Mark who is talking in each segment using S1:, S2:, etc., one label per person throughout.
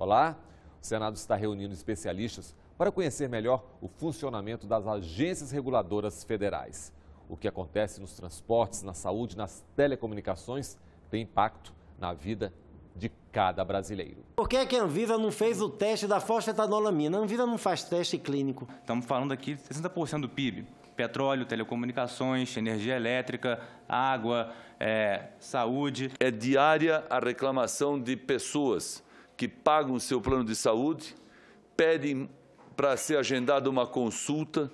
S1: Olá, o Senado está reunindo especialistas para conhecer melhor o funcionamento das agências reguladoras federais. O que acontece nos transportes, na saúde, nas telecomunicações tem impacto na vida de cada brasileiro. Por que, é que a Anvisa não fez o teste da fosfetanolamina? A Anvisa não faz teste clínico. Estamos falando aqui de 60% do PIB. Petróleo,
S2: telecomunicações, energia elétrica, água, é, saúde. É diária a reclamação de pessoas que pagam o seu plano de saúde, pedem para ser agendada uma consulta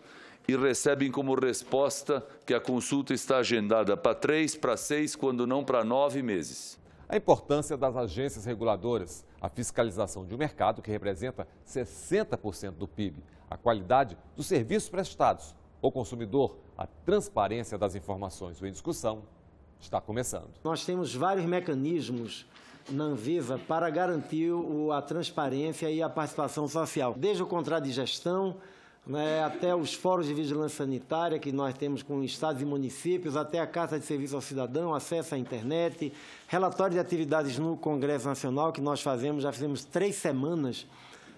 S2: e recebem como resposta que a consulta está agendada para três, para seis, quando não para nove meses.
S1: A importância das agências reguladoras, a fiscalização de um mercado que representa 60% do PIB, a qualidade dos serviços prestados, o consumidor, a transparência das informações. O Em Discussão está começando. Nós temos vários mecanismos na Anvisa para garantir o, a transparência e a participação social, desde o contrato de gestão né, até os fóruns de vigilância sanitária que nós temos com estados e municípios, até a Carta de Serviço ao Cidadão, acesso à internet, relatório de atividades no Congresso Nacional que nós fazemos, já fizemos três semanas,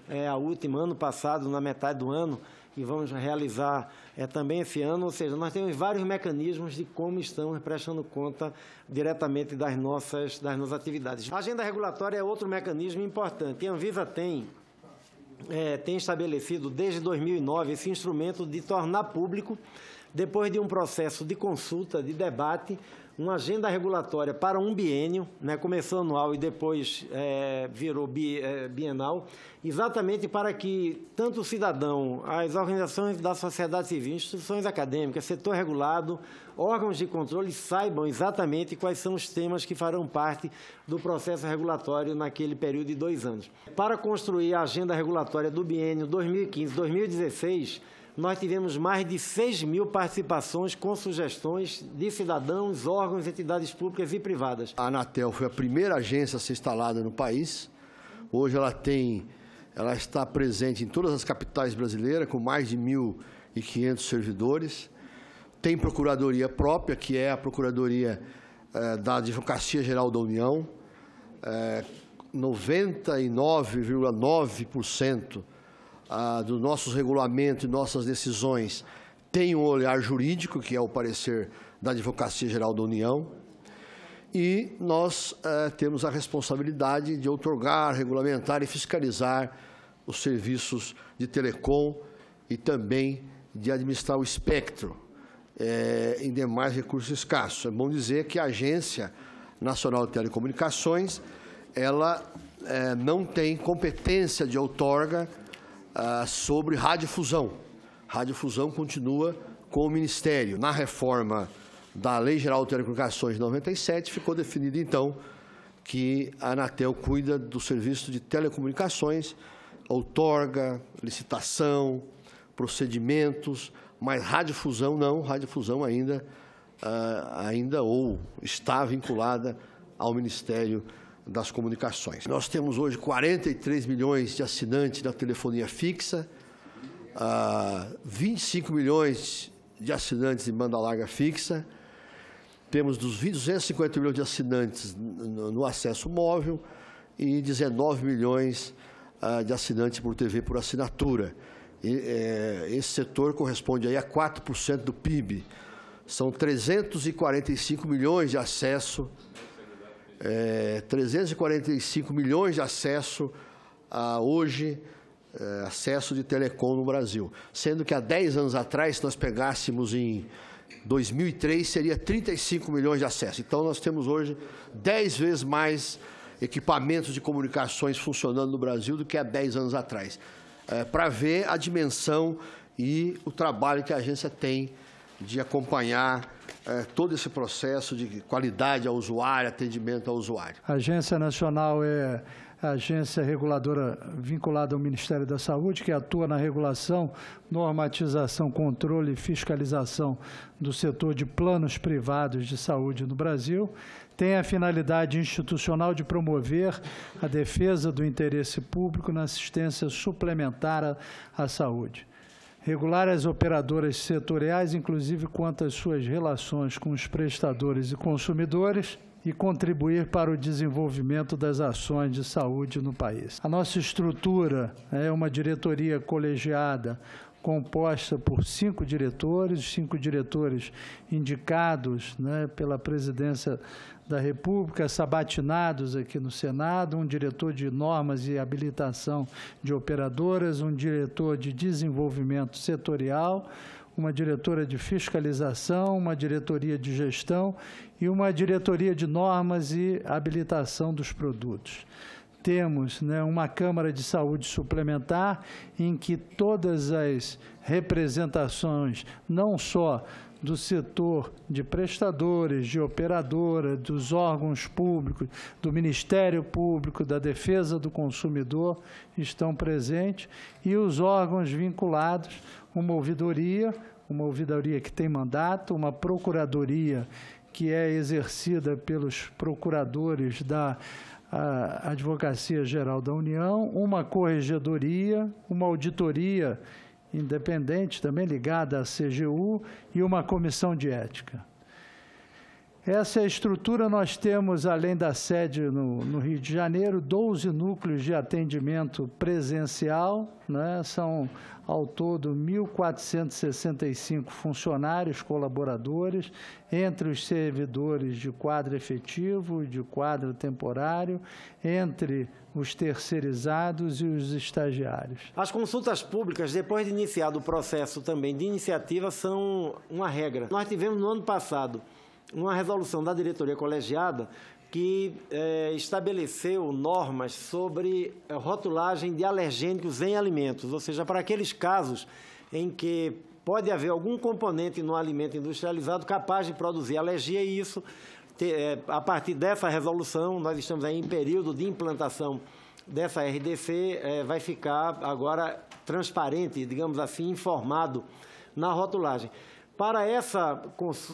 S1: é, a última, ano passado, na metade do ano, que vamos realizar é, também esse ano, ou seja, nós temos vários mecanismos de como estamos prestando conta diretamente das nossas, das nossas atividades. A agenda regulatória é outro mecanismo importante. A Anvisa tem é, tem estabelecido desde 2009 esse instrumento de tornar público, depois de um processo de consulta, de debate, uma agenda regulatória para um biênio, né, começou anual e depois é, virou bi, é, bienal, exatamente para que tanto o cidadão, as organizações da sociedade civil, instituições acadêmicas, setor regulado, órgãos de controle saibam exatamente quais são os temas que farão parte do processo regulatório naquele período de dois anos. Para construir a agenda regulatória do biênio 2015-2016, nós tivemos mais de 6 mil participações
S3: com sugestões de cidadãos, órgãos, entidades públicas e privadas. A Anatel foi a primeira agência a ser instalada no país. Hoje ela tem, ela está presente em todas as capitais brasileiras, com mais de 1.500 servidores. Tem procuradoria própria, que é a Procuradoria eh, da Advocacia Geral da União. Eh, 99,9% ah, dos nossos regulamentos e nossas decisões tem um olhar jurídico, que é o parecer da Advocacia Geral da União, e nós eh, temos a responsabilidade de outorgar, regulamentar e fiscalizar os serviços de telecom e também de administrar o espectro eh, em demais recursos escassos. É bom dizer que a Agência Nacional de Telecomunicações, ela eh, não tem competência de outorga ah, sobre radiofusão, radiofusão continua com o Ministério. Na reforma da Lei Geral de Telecomunicações de 97, ficou definido, então, que a Anatel cuida do serviço de telecomunicações, outorga, licitação, procedimentos, mas radiofusão não, radiofusão ainda, ah, ainda ou está vinculada ao Ministério das comunicações. Nós temos hoje 43 milhões de assinantes da telefonia fixa, 25 ah, milhões de assinantes de banda larga fixa, temos 250 milhões de assinantes no acesso móvel e 19 milhões ah, de assinantes por TV por assinatura. Eh, esse setor corresponde aí a 4% do PIB. São 345 milhões de acesso 345 é, milhões de acesso a hoje, é, acesso de telecom no Brasil. Sendo que há 10 anos atrás, se nós pegássemos em 2003, seria 35 milhões de acesso. Então, nós temos hoje 10 vezes mais equipamentos de comunicações funcionando no Brasil do que há 10 anos atrás. É, Para ver a dimensão e o trabalho que a agência tem de acompanhar é, todo esse processo de qualidade ao usuário, atendimento ao usuário?
S2: A Agência Nacional é a agência reguladora vinculada ao Ministério da Saúde, que atua na regulação, normatização, controle e fiscalização do setor de planos privados de saúde no Brasil, tem a finalidade institucional de promover a defesa do interesse público na assistência suplementar à saúde regular as operadoras setoriais, inclusive quanto às suas relações com os prestadores e consumidores, e contribuir para o desenvolvimento das ações de saúde no país. A nossa estrutura né, é uma diretoria colegiada composta por cinco diretores, cinco diretores indicados né, pela presidência da República, sabatinados aqui no Senado, um diretor de normas e habilitação de operadoras, um diretor de desenvolvimento setorial, uma diretora de fiscalização, uma diretoria de gestão e uma diretoria de normas e habilitação dos produtos temos né, uma Câmara de Saúde suplementar em que todas as representações, não só do setor de prestadores, de operadora, dos órgãos públicos, do Ministério Público, da Defesa do Consumidor estão presentes e os órgãos vinculados, uma ouvidoria, uma ouvidoria que tem mandato, uma procuradoria que é exercida pelos procuradores da a Advocacia Geral da União, uma corregedoria, uma auditoria independente também ligada à CGU e uma comissão de ética. Essa estrutura nós temos, além da sede no, no Rio de Janeiro, 12 núcleos de atendimento presencial, né? são ao todo 1.465 funcionários, colaboradores, entre os servidores de quadro efetivo, de quadro temporário, entre os terceirizados e os estagiários.
S1: As consultas públicas, depois de iniciado o processo também de iniciativa, são uma regra. Nós tivemos no ano passado uma resolução da diretoria colegiada que é, estabeleceu normas sobre é, rotulagem de alergênicos em alimentos, ou seja, para aqueles casos em que pode haver algum componente no alimento industrializado capaz de produzir alergia e isso, te, é, a partir dessa resolução, nós estamos aí em período de implantação dessa RDC, é, vai ficar agora transparente, digamos assim, informado na rotulagem. Para essa,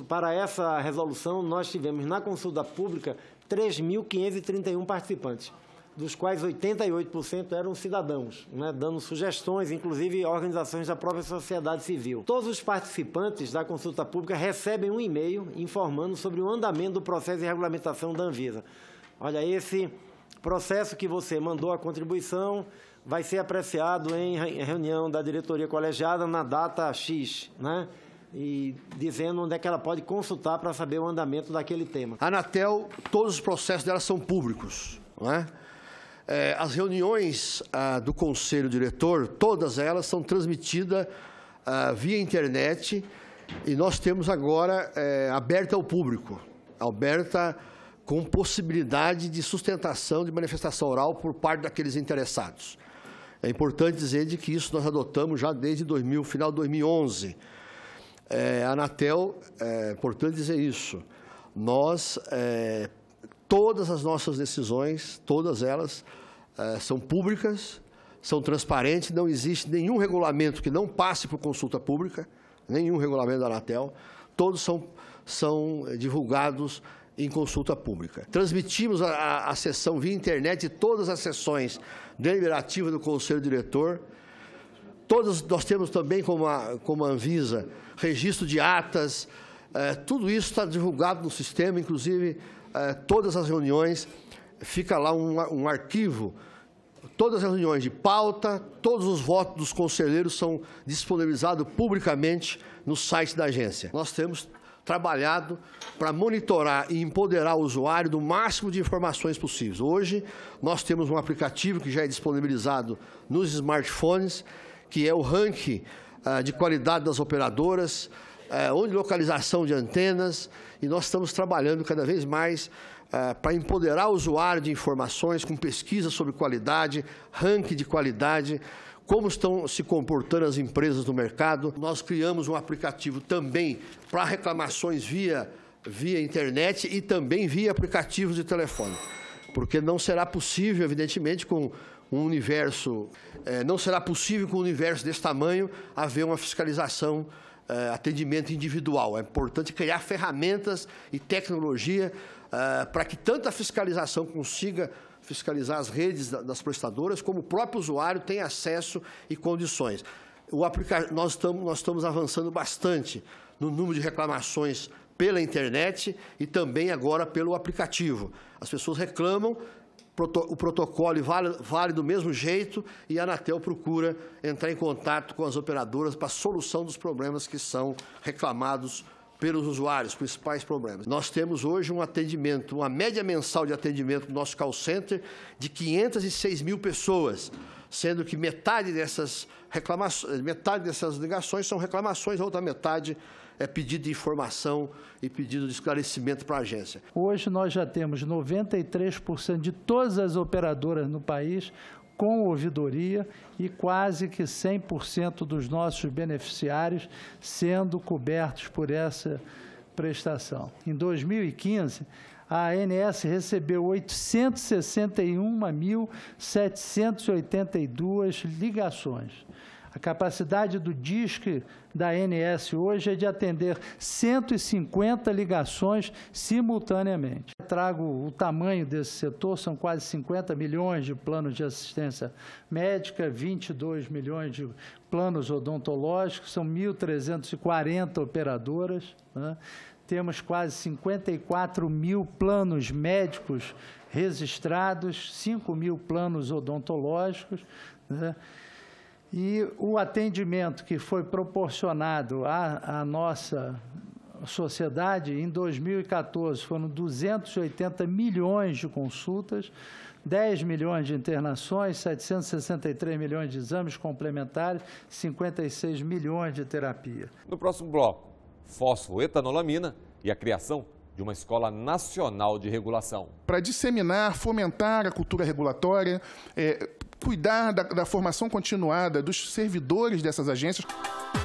S1: para essa resolução, nós tivemos na consulta pública 3.531 participantes, dos quais 88% eram cidadãos, né, dando sugestões, inclusive organizações da própria sociedade civil. Todos os participantes da consulta pública recebem um e-mail informando sobre o andamento do processo de regulamentação da Anvisa. Olha, esse processo que você mandou a contribuição vai ser apreciado em reunião da diretoria colegiada na data X, né? e dizendo
S3: onde é que ela pode consultar para saber o andamento daquele tema. A Anatel, todos os processos dela são públicos, não é? é as reuniões ah, do conselho diretor, todas elas são transmitidas ah, via internet e nós temos agora é, aberta ao público, aberta com possibilidade de sustentação de manifestação oral por parte daqueles interessados. É importante dizer de que isso nós adotamos já desde 2000, final de 2011. É, Anatel, é importante dizer isso, nós, é, todas as nossas decisões, todas elas é, são públicas, são transparentes, não existe nenhum regulamento que não passe por consulta pública, nenhum regulamento da Anatel, todos são, são divulgados em consulta pública. Transmitimos a, a, a sessão via internet, todas as sessões deliberativas do Conselho Diretor, Todos nós temos também, como a, como a Anvisa, registro de atas, é, tudo isso está divulgado no sistema, inclusive é, todas as reuniões, fica lá um, um arquivo, todas as reuniões de pauta, todos os votos dos conselheiros são disponibilizados publicamente no site da agência. Nós temos trabalhado para monitorar e empoderar o usuário do máximo de informações possíveis. Hoje, nós temos um aplicativo que já é disponibilizado nos smartphones que é o ranking ah, de qualidade das operadoras, eh, onde localização de antenas, e nós estamos trabalhando cada vez mais eh, para empoderar o usuário de informações com pesquisa sobre qualidade, ranking de qualidade, como estão se comportando as empresas no mercado. Nós criamos um aplicativo também para reclamações via, via internet e também via aplicativos de telefone, porque não será possível, evidentemente, com um universo, é, não será possível com um universo desse tamanho haver uma fiscalização, é, atendimento individual. É importante criar ferramentas e tecnologia é, para que tanta fiscalização consiga fiscalizar as redes das prestadoras, como o próprio usuário tem acesso e condições. O aplicar nós, estamos, nós estamos avançando bastante no número de reclamações pela internet e também agora pelo aplicativo. As pessoas reclamam, o protocolo vale, vale do mesmo jeito e a Anatel procura entrar em contato com as operadoras para a solução dos problemas que são reclamados pelos usuários, principais problemas. Nós temos hoje um atendimento, uma média mensal de atendimento do nosso call center de 506 mil pessoas, sendo que metade dessas reclamações, metade dessas ligações são reclamações, a outra metade é pedido de informação e pedido de esclarecimento para a agência.
S2: Hoje nós já temos 93% de todas as operadoras no país com ouvidoria e quase que 100% dos nossos beneficiários sendo cobertos por essa prestação. Em 2015, a ANS recebeu 861.782 ligações. A capacidade do DISC da ANS hoje é de atender 150 ligações simultaneamente. trago o tamanho desse setor, são quase 50 milhões de planos de assistência médica, 22 milhões de planos odontológicos, são 1.340 operadoras. Né? Temos quase 54 mil planos médicos registrados, 5 mil planos odontológicos. Né? E o atendimento que foi proporcionado à, à nossa sociedade, em 2014 foram 280 milhões de consultas, 10 milhões de internações, 763 milhões de exames complementares, 56 milhões de terapia.
S1: No próximo bloco, fosfoetanolamina e a criação de uma escola nacional de regulação.
S2: Para disseminar, fomentar a cultura regulatória, é, cuidar da, da formação continuada dos servidores dessas agências.